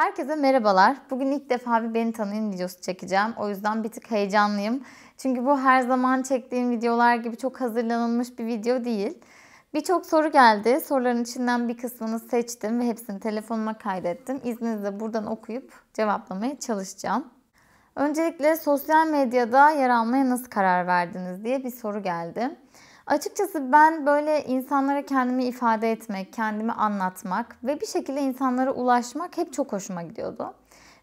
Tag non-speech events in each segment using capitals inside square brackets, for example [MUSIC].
Herkese merhabalar. Bugün ilk defa bir beni tanıyın videosu çekeceğim. O yüzden bir tık heyecanlıyım. Çünkü bu her zaman çektiğim videolar gibi çok hazırlanılmış bir video değil. Birçok soru geldi. Soruların içinden bir kısmını seçtim ve hepsini telefonuma kaydettim. İzninizle buradan okuyup cevaplamaya çalışacağım. Öncelikle sosyal medyada yer almaya nasıl karar verdiniz diye bir soru geldi. Açıkçası ben böyle insanlara kendimi ifade etmek, kendimi anlatmak ve bir şekilde insanlara ulaşmak hep çok hoşuma gidiyordu.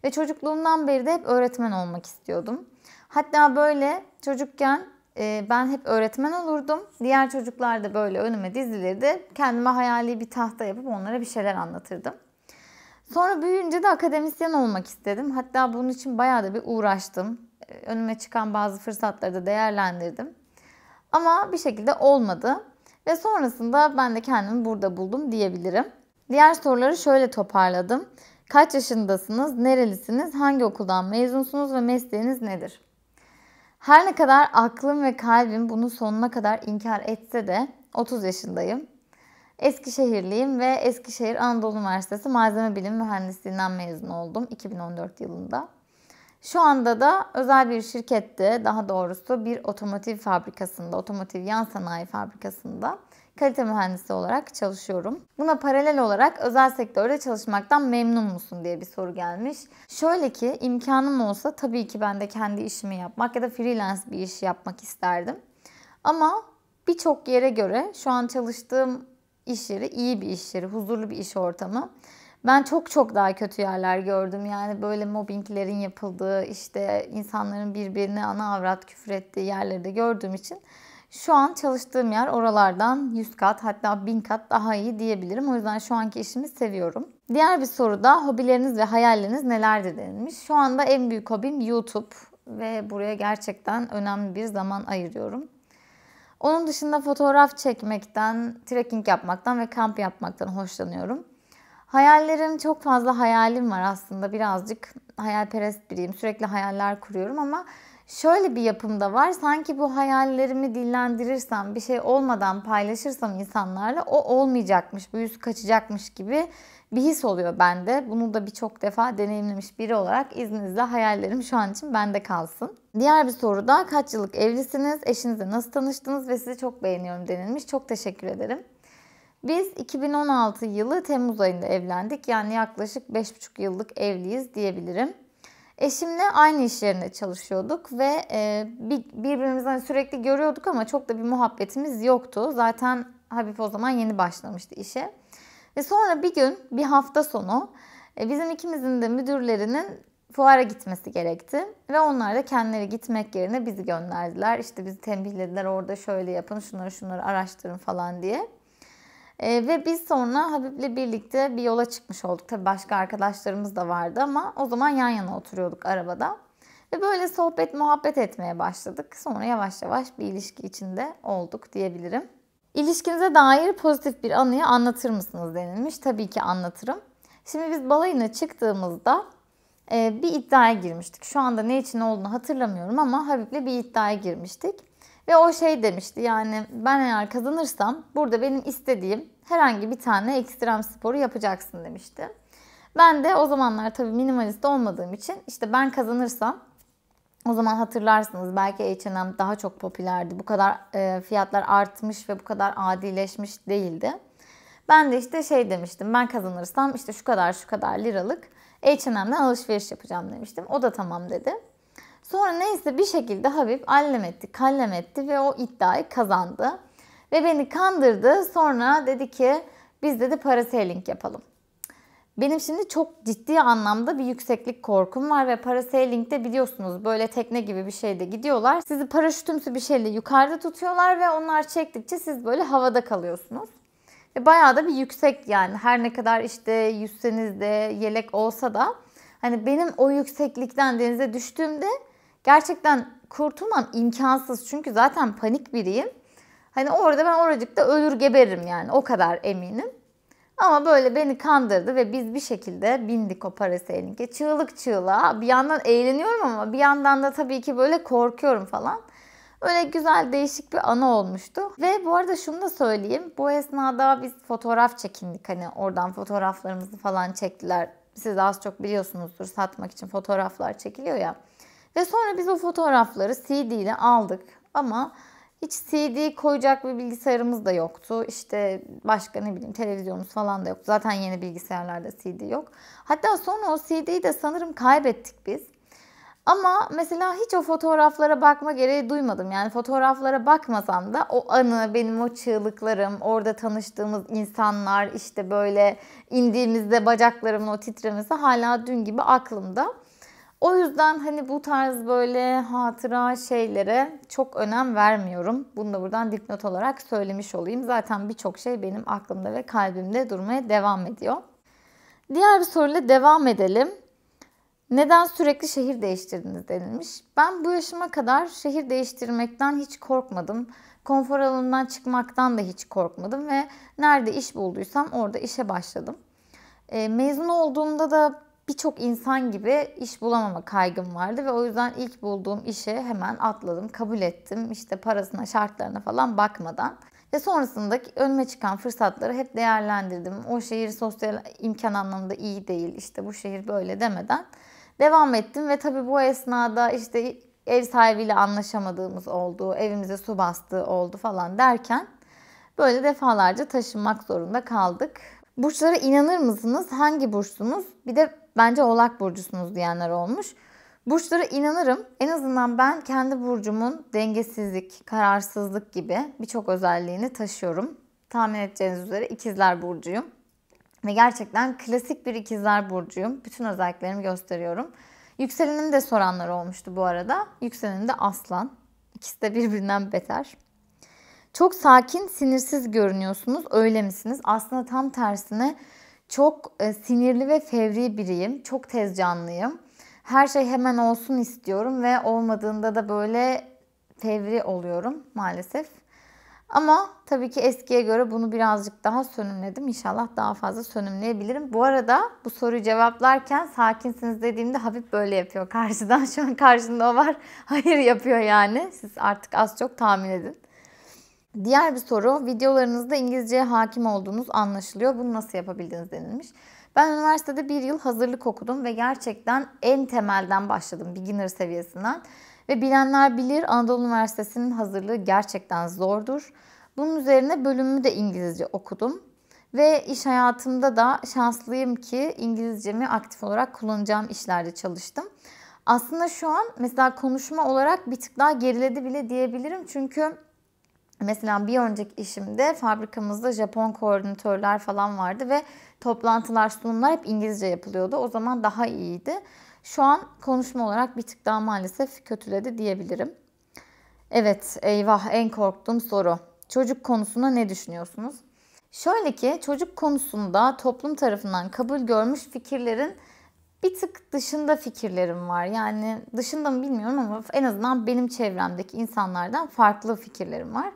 Ve çocukluğumdan beri de hep öğretmen olmak istiyordum. Hatta böyle çocukken e, ben hep öğretmen olurdum. Diğer çocuklar da böyle önüme dizilirdi. Kendime hayali bir tahta yapıp onlara bir şeyler anlatırdım. Sonra büyüyünce de akademisyen olmak istedim. Hatta bunun için bayağı da bir uğraştım. E, önüme çıkan bazı fırsatları da değerlendirdim. Ama bir şekilde olmadı. Ve sonrasında ben de kendimi burada buldum diyebilirim. Diğer soruları şöyle toparladım. Kaç yaşındasınız, nerelisiniz, hangi okuldan mezunsunuz ve mesleğiniz nedir? Her ne kadar aklım ve kalbim bunu sonuna kadar inkar etse de 30 yaşındayım. Eskişehirliyim ve Eskişehir Anadolu Üniversitesi Malzeme Bilimi Mühendisliğinden mezun oldum 2014 yılında. Şu anda da özel bir şirkette daha doğrusu bir otomotiv fabrikasında, otomotiv yan sanayi fabrikasında kalite mühendisi olarak çalışıyorum. Buna paralel olarak özel sektörde çalışmaktan memnun musun diye bir soru gelmiş. Şöyle ki imkanım olsa tabii ki ben de kendi işimi yapmak ya da freelance bir iş yapmak isterdim. Ama birçok yere göre şu an çalıştığım iş yeri iyi bir iş yeri, huzurlu bir iş ortamı ben çok çok daha kötü yerler gördüm. Yani böyle mobbinglerin yapıldığı, işte insanların birbirine ana avrat küfür ettiği yerleri de gördüğüm için şu an çalıştığım yer oralardan 100 kat hatta 1000 kat daha iyi diyebilirim. O yüzden şu anki işimi seviyorum. Diğer bir soruda hobileriniz ve hayalleriniz nelerdir denilmiş. Şu anda en büyük hobim YouTube ve buraya gerçekten önemli bir zaman ayırıyorum. Onun dışında fotoğraf çekmekten, trekking yapmaktan ve kamp yapmaktan hoşlanıyorum. Hayallerim çok fazla hayalim var aslında. Birazcık hayalperest biriyim. Sürekli hayaller kuruyorum ama şöyle bir yapım da var. Sanki bu hayallerimi dillendirirsem, bir şey olmadan paylaşırsam insanlarla o olmayacakmış, bu yüz kaçacakmış gibi bir his oluyor bende. Bunu da birçok defa deneyimlemiş biri olarak izninizle hayallerim şu an için bende kalsın. Diğer bir soru da kaç yıllık evlisiniz, eşinizle nasıl tanıştınız ve sizi çok beğeniyorum denilmiş. Çok teşekkür ederim. Biz 2016 yılı Temmuz ayında evlendik. Yani yaklaşık 5,5 yıllık evliyiz diyebilirim. Eşimle aynı iş yerinde çalışıyorduk ve e, birbirimizi sürekli görüyorduk ama çok da bir muhabbetimiz yoktu. Zaten Habib o zaman yeni başlamıştı işe. Ve sonra bir gün bir hafta sonu e, bizim ikimizin de müdürlerinin fuara gitmesi gerekti. Ve onlar da kendileri gitmek yerine bizi gönderdiler. İşte bizi tembihlediler orada şöyle yapın şunları şunları araştırın falan diye. E, ve biz sonra Habib'le birlikte bir yola çıkmış olduk. Tabii başka arkadaşlarımız da vardı ama o zaman yan yana oturuyorduk arabada. Ve böyle sohbet muhabbet etmeye başladık. Sonra yavaş yavaş bir ilişki içinde olduk diyebilirim. İlişkinize dair pozitif bir anıyı anlatır mısınız denilmiş. Tabii ki anlatırım. Şimdi biz balayına çıktığımızda e, bir iddiaya girmiştik. Şu anda ne için olduğunu hatırlamıyorum ama Habib'le bir iddiaya girmiştik. Ve o şey demişti yani ben eğer kazanırsam burada benim istediğim herhangi bir tane ekstrem sporu yapacaksın demişti. Ben de o zamanlar tabii minimalist olmadığım için işte ben kazanırsam o zaman hatırlarsınız belki H&M daha çok popülerdi. Bu kadar e, fiyatlar artmış ve bu kadar adileşmiş değildi. Ben de işte şey demiştim ben kazanırsam işte şu kadar şu kadar liralık H&M'den alışveriş yapacağım demiştim. O da tamam dedi. Sonra neyse bir şekilde Habib allem etti, kallem etti ve o iddiayı kazandı. Ve beni kandırdı. Sonra dedi ki biz dedi sailing yapalım. Benim şimdi çok ciddi anlamda bir yükseklik korkum var ve para parasailing'de biliyorsunuz böyle tekne gibi bir şeyde gidiyorlar. Sizi paraşütümsü bir şeyle yukarıda tutuyorlar ve onlar çektikçe siz böyle havada kalıyorsunuz. Ve bayağı da bir yüksek yani her ne kadar işte yüzseniz de yelek olsa da hani benim o yükseklikten denize düştüğümde gerçekten kurtulmam imkansız. Çünkü zaten panik biriyim. Hani orada ben oracıkta ölür geberim yani o kadar eminim. Ama böyle beni kandırdı ve biz bir şekilde bindik o parasailinge. Çığlık çığlığa bir yandan eğleniyorum ama bir yandan da tabii ki böyle korkuyorum falan. Öyle güzel değişik bir anı olmuştu. Ve bu arada şunu da söyleyeyim. Bu esnada biz fotoğraf çekindik. Hani oradan fotoğraflarımızı falan çektiler. Siz az çok biliyorsunuzdur satmak için fotoğraflar çekiliyor ya. Ve sonra biz o fotoğrafları CD ile aldık ama hiç CD koyacak bir bilgisayarımız da yoktu. İşte başka ne bileyim televizyonumuz falan da yoktu. Zaten yeni bilgisayarlarda CD yok. Hatta sonra o CD'yi de sanırım kaybettik biz. Ama mesela hiç o fotoğraflara bakma gereği duymadım. Yani fotoğraflara bakmasam da o anı, benim o çığlıklarım, orada tanıştığımız insanlar, işte böyle indiğimizde bacaklarımın o titremesi hala dün gibi aklımda. O yüzden hani bu tarz böyle hatıra şeylere çok önem vermiyorum. Bunu da buradan dipnot olarak söylemiş olayım. Zaten birçok şey benim aklımda ve kalbimde durmaya devam ediyor. Diğer bir soruyla devam edelim. Neden sürekli şehir değiştirdiniz denilmiş. Ben bu yaşıma kadar şehir değiştirmekten hiç korkmadım. Konfor alanından çıkmaktan da hiç korkmadım ve nerede iş bulduysam orada işe başladım. E, mezun olduğumda da birçok insan gibi iş bulamama kaygım vardı ve o yüzden ilk bulduğum işe hemen atladım, kabul ettim. İşte parasına, şartlarına falan bakmadan. Ve sonrasındaki önüme çıkan fırsatları hep değerlendirdim. O şehir sosyal imkan anlamında iyi değil, işte bu şehir böyle demeden devam ettim. Ve tabii bu esnada işte ev sahibiyle anlaşamadığımız oldu, evimize su bastığı oldu falan derken böyle defalarca taşınmak zorunda kaldık. Burçlara inanır mısınız? Hangi burçsunuz? Bir de Bence Oğlak burcusunuz diyenler olmuş. Burçlara inanırım. En azından ben kendi burcumun dengesizlik, kararsızlık gibi birçok özelliğini taşıyorum. Tahmin edeceğiniz üzere ikizler burcuyum. Ve gerçekten klasik bir ikizler burcuyum. Bütün özelliklerimi gösteriyorum. Yükselenimi de soranlar olmuştu bu arada. Yükselenim de aslan. İkisi de birbirinden beter. Çok sakin, sinirsiz görünüyorsunuz. Öyle misiniz? Aslında tam tersine çok e, sinirli ve fevri biriyim. Çok tez canlıyım. Her şey hemen olsun istiyorum ve olmadığında da böyle fevri oluyorum maalesef. Ama tabii ki eskiye göre bunu birazcık daha sönümledim. İnşallah daha fazla sönümleyebilirim. Bu arada bu soruyu cevaplarken sakinsiniz dediğimde Habib böyle yapıyor karşıdan. Şu an karşında o var. [LAUGHS] Hayır yapıyor yani. Siz artık az çok tahmin edin. Diğer bir soru, videolarınızda İngilizceye hakim olduğunuz anlaşılıyor. Bunu nasıl yapabildiniz denilmiş. Ben üniversitede bir yıl hazırlık okudum ve gerçekten en temelden başladım, beginner seviyesinden. Ve bilenler bilir Anadolu Üniversitesi'nin hazırlığı gerçekten zordur. Bunun üzerine bölümümü de İngilizce okudum. Ve iş hayatımda da şanslıyım ki İngilizcemi aktif olarak kullanacağım işlerde çalıştım. Aslında şu an mesela konuşma olarak bir tık daha geriledi bile diyebilirim. Çünkü Mesela bir önceki işimde fabrikamızda Japon koordinatörler falan vardı ve toplantılar, sunumlar hep İngilizce yapılıyordu. O zaman daha iyiydi. Şu an konuşma olarak bir tık daha maalesef kötüledi diyebilirim. Evet, eyvah en korktuğum soru. Çocuk konusunda ne düşünüyorsunuz? Şöyle ki çocuk konusunda toplum tarafından kabul görmüş fikirlerin bir tık dışında fikirlerim var. Yani dışında mı bilmiyorum ama en azından benim çevremdeki insanlardan farklı fikirlerim var.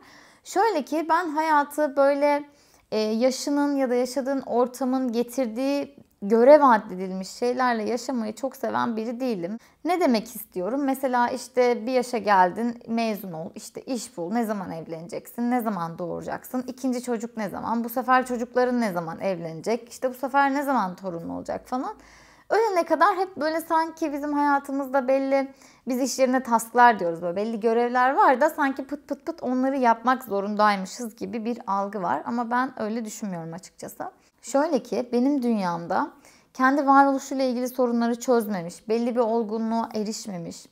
Şöyle ki ben hayatı böyle e, yaşının ya da yaşadığın ortamın getirdiği görev addedilmiş şeylerle yaşamayı çok seven biri değilim. Ne demek istiyorum? Mesela işte bir yaşa geldin, mezun ol, işte iş bul, ne zaman evleneceksin, ne zaman doğuracaksın, ikinci çocuk ne zaman, bu sefer çocukların ne zaman evlenecek, işte bu sefer ne zaman torun olacak falan. Ölene kadar hep böyle sanki bizim hayatımızda belli biz işlerine tasklar diyoruz böyle belli görevler var da sanki pıt pıt pıt onları yapmak zorundaymışız gibi bir algı var ama ben öyle düşünmüyorum açıkçası. Şöyle ki benim dünyamda kendi varoluşuyla ilgili sorunları çözmemiş, belli bir olgunluğa erişmemiş,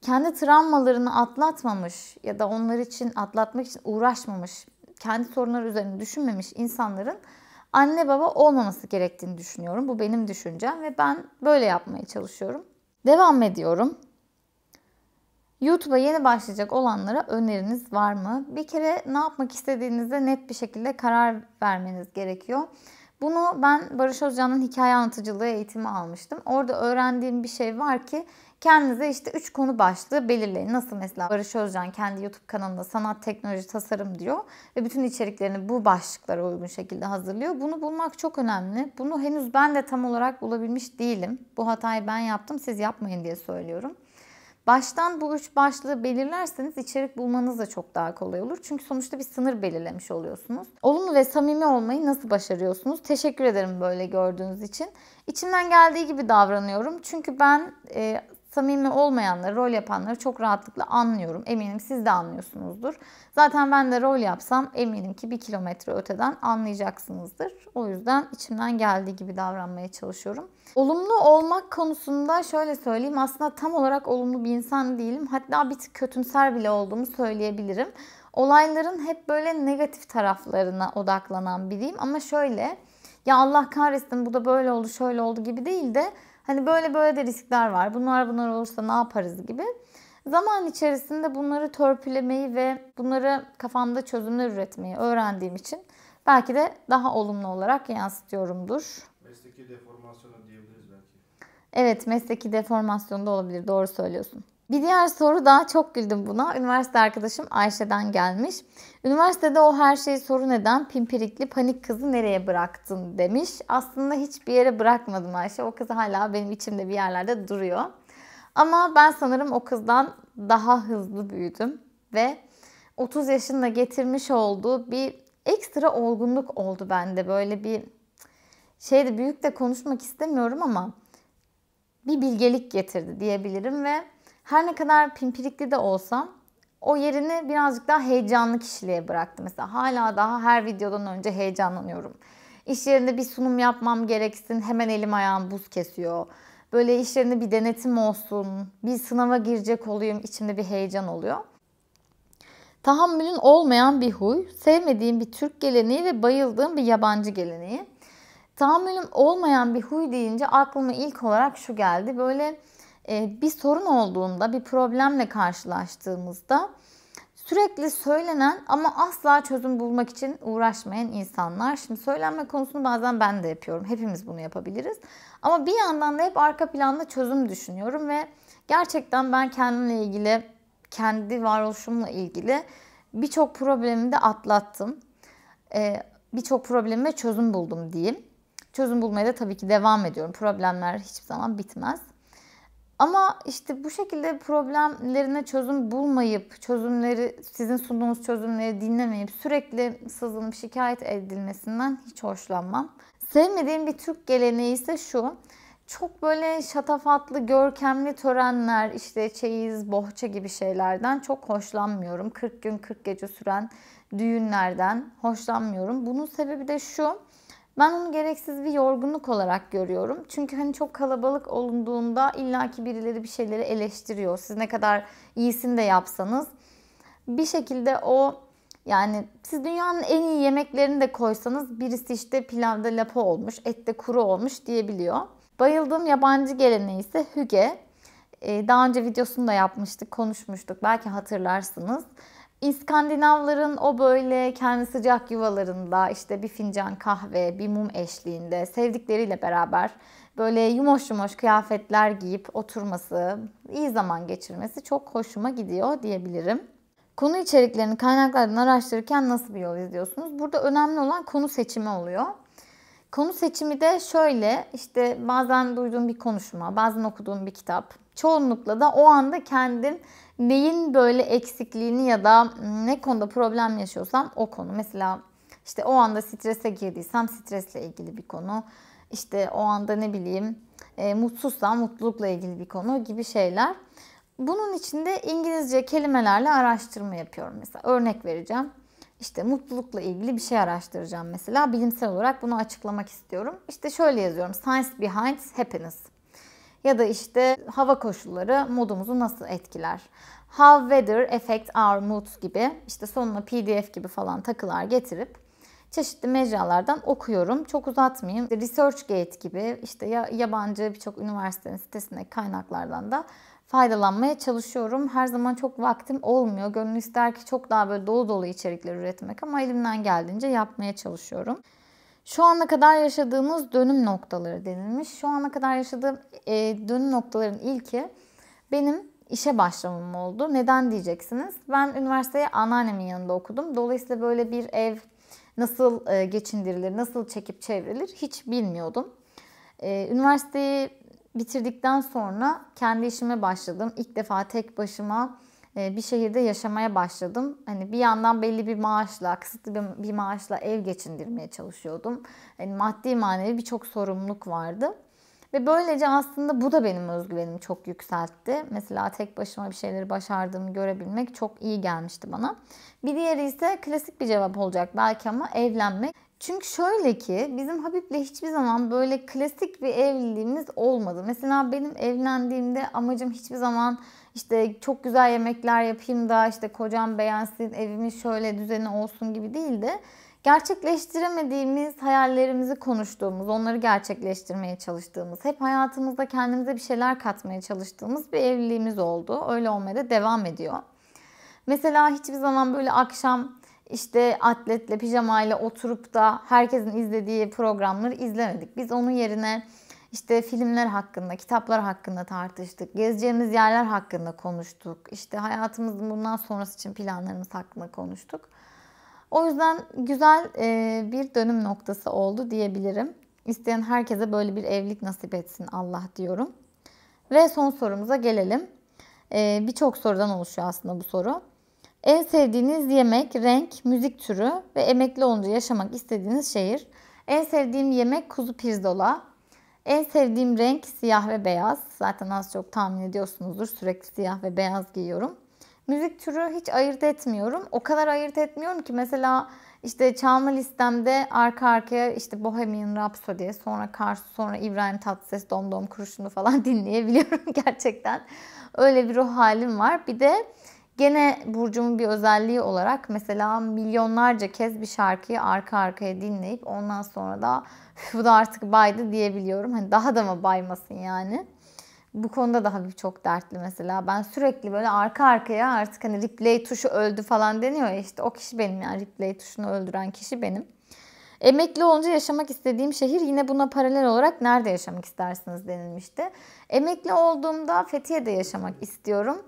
kendi travmalarını atlatmamış ya da onlar için atlatmak için uğraşmamış, kendi sorunları üzerine düşünmemiş insanların anne baba olmaması gerektiğini düşünüyorum. Bu benim düşüncem ve ben böyle yapmaya çalışıyorum. Devam ediyorum. YouTube'a yeni başlayacak olanlara öneriniz var mı? Bir kere ne yapmak istediğinizde net bir şekilde karar vermeniz gerekiyor. Bunu ben Barış Özcan'ın hikaye anlatıcılığı eğitimi almıştım. Orada öğrendiğim bir şey var ki Kendinize işte 3 konu başlığı belirleyin. Nasıl mesela Barış Özcan kendi YouTube kanalında sanat, teknoloji, tasarım diyor ve bütün içeriklerini bu başlıklara uygun şekilde hazırlıyor. Bunu bulmak çok önemli. Bunu henüz ben de tam olarak bulabilmiş değilim. Bu hatayı ben yaptım, siz yapmayın diye söylüyorum. Baştan bu üç başlığı belirlerseniz içerik bulmanız da çok daha kolay olur. Çünkü sonuçta bir sınır belirlemiş oluyorsunuz. Olumlu ve samimi olmayı nasıl başarıyorsunuz? Teşekkür ederim böyle gördüğünüz için. İçimden geldiği gibi davranıyorum. Çünkü ben e, samimi olmayanları, rol yapanları çok rahatlıkla anlıyorum. Eminim siz de anlıyorsunuzdur. Zaten ben de rol yapsam eminim ki bir kilometre öteden anlayacaksınızdır. O yüzden içimden geldiği gibi davranmaya çalışıyorum. Olumlu olmak konusunda şöyle söyleyeyim. Aslında tam olarak olumlu bir insan değilim. Hatta bir tık kötümser bile olduğumu söyleyebilirim. Olayların hep böyle negatif taraflarına odaklanan biriyim. Ama şöyle ya Allah kahretsin bu da böyle oldu şöyle oldu gibi değil de Hani böyle böyle de riskler var. Bunlar bunlar olursa ne yaparız gibi. Zaman içerisinde bunları törpülemeyi ve bunları kafamda çözümler üretmeyi öğrendiğim için belki de daha olumlu olarak yansıtıyorumdur. Mesleki deformasyonu diyebiliriz belki. Evet mesleki deformasyonda olabilir doğru söylüyorsun. Bir diğer soru daha çok güldüm buna. Üniversite arkadaşım Ayşe'den gelmiş. Üniversitede o her şeyi soru neden pimpirikli panik kızı nereye bıraktın demiş. Aslında hiçbir yere bırakmadım Ayşe. O kız hala benim içimde bir yerlerde duruyor. Ama ben sanırım o kızdan daha hızlı büyüdüm ve 30 yaşında getirmiş olduğu bir ekstra olgunluk oldu bende. Böyle bir şeyde büyük de konuşmak istemiyorum ama bir bilgelik getirdi diyebilirim ve her ne kadar pimpirikli de olsam, o yerini birazcık daha heyecanlı kişiliğe bıraktım. Mesela hala daha her videodan önce heyecanlanıyorum. İş yerinde bir sunum yapmam gereksin hemen elim ayağım buz kesiyor. Böyle iş yerinde bir denetim olsun, bir sınava girecek olayım içimde bir heyecan oluyor. Tahammülün olmayan bir huy, sevmediğim bir Türk geleneği ve bayıldığım bir yabancı geleneği. Tahammülüm olmayan bir huy deyince aklıma ilk olarak şu geldi. Böyle ee, bir sorun olduğunda, bir problemle karşılaştığımızda sürekli söylenen ama asla çözüm bulmak için uğraşmayan insanlar. Şimdi söylenme konusunu bazen ben de yapıyorum. Hepimiz bunu yapabiliriz. Ama bir yandan da hep arka planda çözüm düşünüyorum ve gerçekten ben kendimle ilgili, kendi varoluşumla ilgili birçok problemi de atlattım. Ee, birçok problemime çözüm buldum diyeyim. Çözüm bulmaya da tabii ki devam ediyorum. Problemler hiçbir zaman bitmez. Ama işte bu şekilde problemlerine çözüm bulmayıp çözümleri sizin sunduğunuz çözümleri dinlemeyip sürekli sızılıp şikayet edilmesinden hiç hoşlanmam. Sevmediğim bir Türk geleneği ise şu. Çok böyle şatafatlı, görkemli törenler, işte çeyiz, bohça gibi şeylerden çok hoşlanmıyorum. 40 gün 40 gece süren düğünlerden hoşlanmıyorum. Bunun sebebi de şu. Ben onu gereksiz bir yorgunluk olarak görüyorum. Çünkü hani çok kalabalık olunduğunda illaki birileri bir şeyleri eleştiriyor. Siz ne kadar iyisini de yapsanız bir şekilde o yani siz dünyanın en iyi yemeklerini de koysanız birisi işte pilavda lapa olmuş, ette kuru olmuş diyebiliyor. Bayıldığım yabancı geleneği ise hüge. Ee, daha önce videosunu da yapmıştık, konuşmuştuk. Belki hatırlarsınız. İskandinavların o böyle kendi sıcak yuvalarında işte bir fincan kahve, bir mum eşliğinde sevdikleriyle beraber böyle yumuş yumuş kıyafetler giyip oturması, iyi zaman geçirmesi çok hoşuma gidiyor diyebilirim. Konu içeriklerini kaynaklardan araştırırken nasıl bir yol izliyorsunuz? Burada önemli olan konu seçimi oluyor. Konu seçimi de şöyle işte bazen duyduğum bir konuşma, bazen okuduğum bir kitap. Çoğunlukla da o anda kendin neyin böyle eksikliğini ya da ne konuda problem yaşıyorsam o konu. Mesela işte o anda strese girdiysem stresle ilgili bir konu. İşte o anda ne bileyim e, mutsuzsam mutlulukla ilgili bir konu gibi şeyler. Bunun için de İngilizce kelimelerle araştırma yapıyorum. Mesela örnek vereceğim. İşte mutlulukla ilgili bir şey araştıracağım mesela. Bilimsel olarak bunu açıklamak istiyorum. İşte şöyle yazıyorum. Science behind happiness ya da işte hava koşulları modumuzu nasıl etkiler? How weather affects our moods gibi işte sonuna pdf gibi falan takılar getirip çeşitli mecralardan okuyorum. Çok uzatmayayım. ResearchGate gibi işte yabancı birçok üniversitenin sitesindeki kaynaklardan da faydalanmaya çalışıyorum. Her zaman çok vaktim olmuyor. Gönül ister ki çok daha böyle dolu dolu içerikler üretmek ama elimden geldiğince yapmaya çalışıyorum. Şu ana kadar yaşadığımız dönüm noktaları denilmiş. Şu ana kadar yaşadığım e, dönüm noktaların ilki benim işe başlamam oldu. Neden diyeceksiniz? Ben üniversiteye anneannemin yanında okudum. Dolayısıyla böyle bir ev nasıl e, geçindirilir, nasıl çekip çevrilir hiç bilmiyordum. E, üniversiteyi bitirdikten sonra kendi işime başladım. İlk defa tek başıma e, bir şehirde yaşamaya başladım. Hani bir yandan belli bir maaşla, kısıtlı bir maaşla ev geçindirmeye çalışıyordum. hani maddi manevi birçok sorumluluk vardı. Ve böylece aslında bu da benim özgüvenimi çok yükseltti. Mesela tek başıma bir şeyleri başardığımı görebilmek çok iyi gelmişti bana. Bir diğeri ise klasik bir cevap olacak belki ama evlenmek. Çünkü şöyle ki bizim Habib'le hiçbir zaman böyle klasik bir evliliğimiz olmadı. Mesela benim evlendiğimde amacım hiçbir zaman işte çok güzel yemekler yapayım da işte kocam beğensin, evimiz şöyle düzeni olsun gibi değildi. gerçekleştiremediğimiz hayallerimizi konuştuğumuz, onları gerçekleştirmeye çalıştığımız, hep hayatımızda kendimize bir şeyler katmaya çalıştığımız bir evliliğimiz oldu. Öyle olmaya da devam ediyor. Mesela hiçbir zaman böyle akşam işte atletle, pijamayla oturup da herkesin izlediği programları izlemedik. Biz onun yerine işte filmler hakkında, kitaplar hakkında tartıştık. Gezeceğimiz yerler hakkında konuştuk. İşte hayatımızın bundan sonrası için planlarımız hakkında konuştuk. O yüzden güzel e, bir dönüm noktası oldu diyebilirim. İsteyen herkese böyle bir evlilik nasip etsin Allah diyorum. Ve son sorumuza gelelim. E, birçok sorudan oluşuyor aslında bu soru. En sevdiğiniz yemek, renk, müzik türü ve emekli olunca yaşamak istediğiniz şehir. En sevdiğim yemek kuzu pirzola. En sevdiğim renk siyah ve beyaz. Zaten az çok tahmin ediyorsunuzdur. Sürekli siyah ve beyaz giyiyorum. Müzik türü hiç ayırt etmiyorum. O kadar ayırt etmiyorum ki mesela işte çalma listemde arka arkaya işte Bohemian Rhapsody, sonra Kars, sonra İbrahim Tatlıses, Dom Dom Kurşunu falan [LAUGHS] dinleyebiliyorum gerçekten. Öyle bir ruh halim var. Bir de gene Burcu'nun bir özelliği olarak mesela milyonlarca kez bir şarkıyı arka arkaya dinleyip ondan sonra da [LAUGHS] bu da artık baydı diyebiliyorum. Hani daha da mı baymasın yani. Bu konuda daha bir çok dertli mesela. Ben sürekli böyle arka arkaya artık hani replay tuşu öldü falan deniyor ya işte o kişi benim yani replay tuşunu öldüren kişi benim. Emekli olunca yaşamak istediğim şehir yine buna paralel olarak nerede yaşamak istersiniz denilmişti. Emekli olduğumda Fethiye'de yaşamak istiyorum.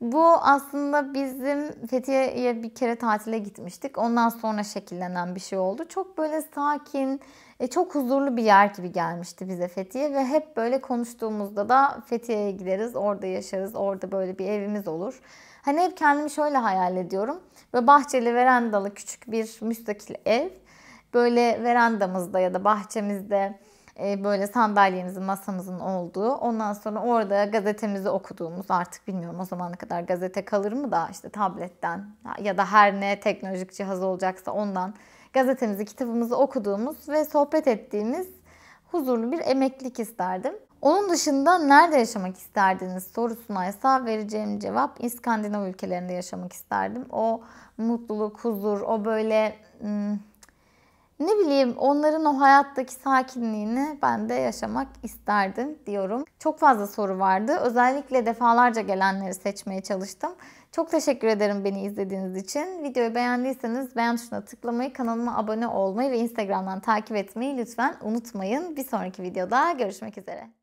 Bu aslında bizim Fethiye'ye bir kere tatile gitmiştik. Ondan sonra şekillenen bir şey oldu. Çok böyle sakin, e, çok huzurlu bir yer gibi gelmişti bize Fethiye ve hep böyle konuştuğumuzda da Fethiye'ye gideriz, orada yaşarız, orada böyle bir evimiz olur. Hani hep kendimi şöyle hayal ediyorum. Ve bahçeli verandalı küçük bir müstakil ev. Böyle verandamızda ya da bahçemizde ee, böyle sandalyemizin, masamızın olduğu. Ondan sonra orada gazetemizi okuduğumuz artık bilmiyorum o zamana kadar gazete kalır mı da işte tabletten ya da her ne teknolojik cihaz olacaksa ondan gazetemizi, kitabımızı okuduğumuz ve sohbet ettiğimiz huzurlu bir emeklilik isterdim. Onun dışında nerede yaşamak isterdiniz sorusuna ise vereceğim cevap İskandinav ülkelerinde yaşamak isterdim. O mutluluk, huzur, o böyle hmm, ne bileyim onların o hayattaki sakinliğini ben de yaşamak isterdim diyorum. Çok fazla soru vardı. Özellikle defalarca gelenleri seçmeye çalıştım. Çok teşekkür ederim beni izlediğiniz için. Videoyu beğendiyseniz beğen tuşuna tıklamayı, kanalıma abone olmayı ve Instagram'dan takip etmeyi lütfen unutmayın. Bir sonraki videoda görüşmek üzere.